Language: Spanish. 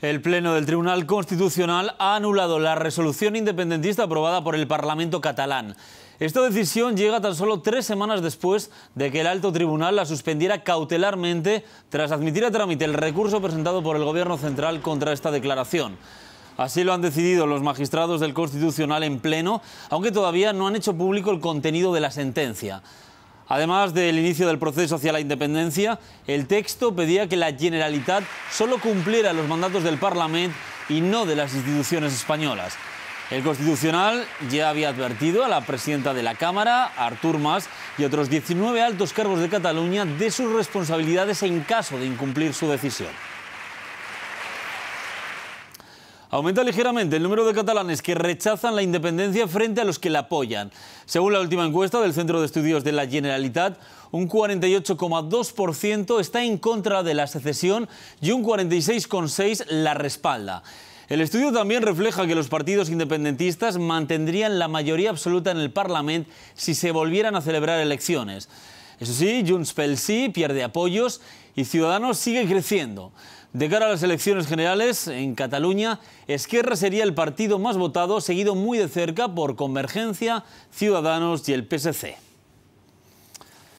El Pleno del Tribunal Constitucional ha anulado la resolución independentista aprobada por el Parlamento catalán. Esta decisión llega tan solo tres semanas después de que el alto tribunal la suspendiera cautelarmente tras admitir a trámite el recurso presentado por el Gobierno central contra esta declaración. Así lo han decidido los magistrados del Constitucional en pleno, aunque todavía no han hecho público el contenido de la sentencia. Además del inicio del proceso hacia la independencia, el texto pedía que la Generalitat solo cumpliera los mandatos del Parlamento y no de las instituciones españolas. El Constitucional ya había advertido a la presidenta de la Cámara, Artur Mas, y otros 19 altos cargos de Cataluña de sus responsabilidades en caso de incumplir su decisión. Aumenta ligeramente el número de catalanes que rechazan la independencia frente a los que la apoyan. Según la última encuesta del Centro de Estudios de la Generalitat, un 48,2% está en contra de la secesión y un 46,6% la respalda. El estudio también refleja que los partidos independentistas mantendrían la mayoría absoluta en el Parlamento si se volvieran a celebrar elecciones. Eso sí, Junts pel sí pierde apoyos y Ciudadanos sigue creciendo. De cara a las elecciones generales en Cataluña, Esquerra sería el partido más votado, seguido muy de cerca por Convergencia, Ciudadanos y el PSC.